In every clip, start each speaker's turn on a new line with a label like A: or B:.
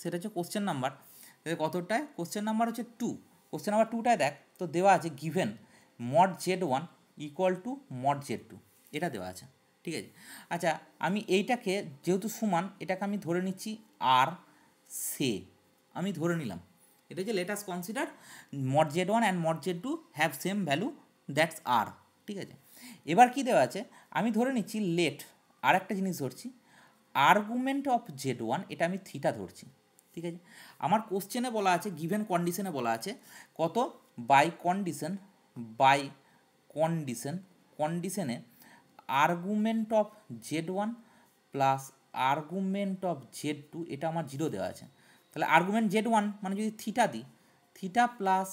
A: সেটা হচ্ছে question number কতটায় কোশ্চেন নাম্বার হচ্ছে টু কোশ্চেন নাম্বার টুটায় দেখ তো দেওয়া আছে given mod z one equal to mod z two এটা দেওয়া আছে ঠিক আছে আচ্ছা আমি এইটাকে যেহেতু সমান এটাকে আমি ধরে নিচ্ছি আর সে আমি ধরে নিলাম এটা হচ্ছে let us consider mod z one and mod z two have same value that's আর ঠিক আছে এবার কি দেওয়া আছে আমি ধরে নিচ্ছি লেট আর একটা জিনিস ধরছি আর্গুমেন্ট অফ জেড ওয়ান এটা আমি থিটা ধরছি ঠিক আছে আমার কোশ্চেনে বলা আছে গিভেন কন্ডিশনে বলা আছে কত বাই কন্ডিশন বাই কন্ডিশন কন্ডিশনে argument of z one plus argument of z two এটা আমার জিরো দেওয়া আছে তাহলে আর্গুমেন্ট জেড ওয়ান মানে যদি থিটা দিই theta plus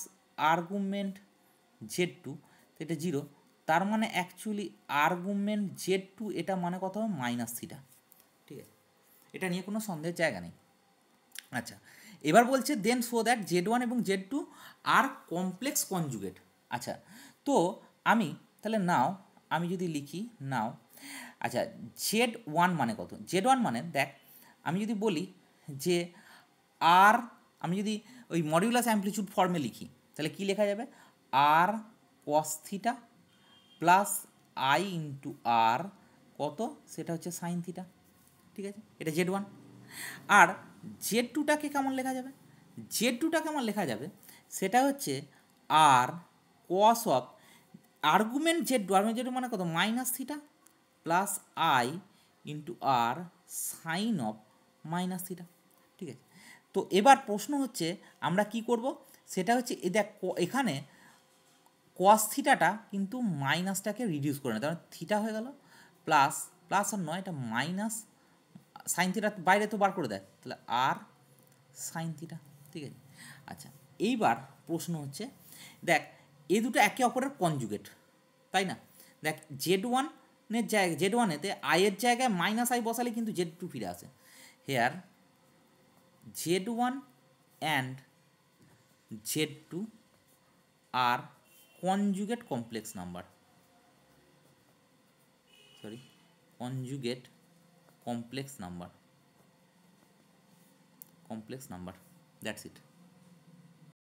A: argument z two এটা জিরো তার মানে অ্যাকচুয়ালি আর্গুমেন্ট জেড টু এটা মানে কত মাইনাস থিটা ঠিক আছে এটা নিয়ে কোনো সন্দেহের জায়গা নেই আচ্ছা এবার বলছে then show that z one এবং z two are complex conjugate আচ্ছা তো আমি তাহলে নাও আমি যদি লিখি নাও আচ্ছা জেড ওয়ান মানে কত জেড ওয়ান মানে দেখ আমি যদি বলি যে আর আমি যদি ওই মডিউলাস অ্যাম্পলিচুড ফর্মে লিখি তাহলে কি লেখা যাবে r cos theta plus i into r কত সেটা হচ্ছে সাইন থিটা ঠিক আছে এটা জেড ওয়ান আর জেড টুটাকে কেমন লেখা যাবে জেড টুটা কেমন লেখা যাবে সেটা হচ্ছে r cos of argument z two argument z মানে কত minus theta plus i into r sine of minus theta ঠিক আছে তো এবার প্রশ্ন হচ্ছে আমরা কি করব সেটা হচ্ছে এ দেখ এখানে কস থিটাটা কিন্তু মাইনাসটাকে রিডিউস করে না তার থিটা মানে হয়ে গেল প্লাস প্লাস আর নয় এটা মাইনাস সাইন থিটা বাইরে তো বার করে দেয় তাহলে আর সাইন থিটা ঠিক আছে আচ্ছা এইবার প্রশ্ন হচ্ছে দেখ এই দুটো একে অপরের কনজুগেট তাই না দেখ জেড ওয়ানের জায়গায় জেড ওয়ানেতে আয়ের জায়গায় মাইনাস আই বসালে কিন্তু জেড টু ফিরে আসে here z one and z two are conjugate complex number sorry conjugate complex number complex number that's it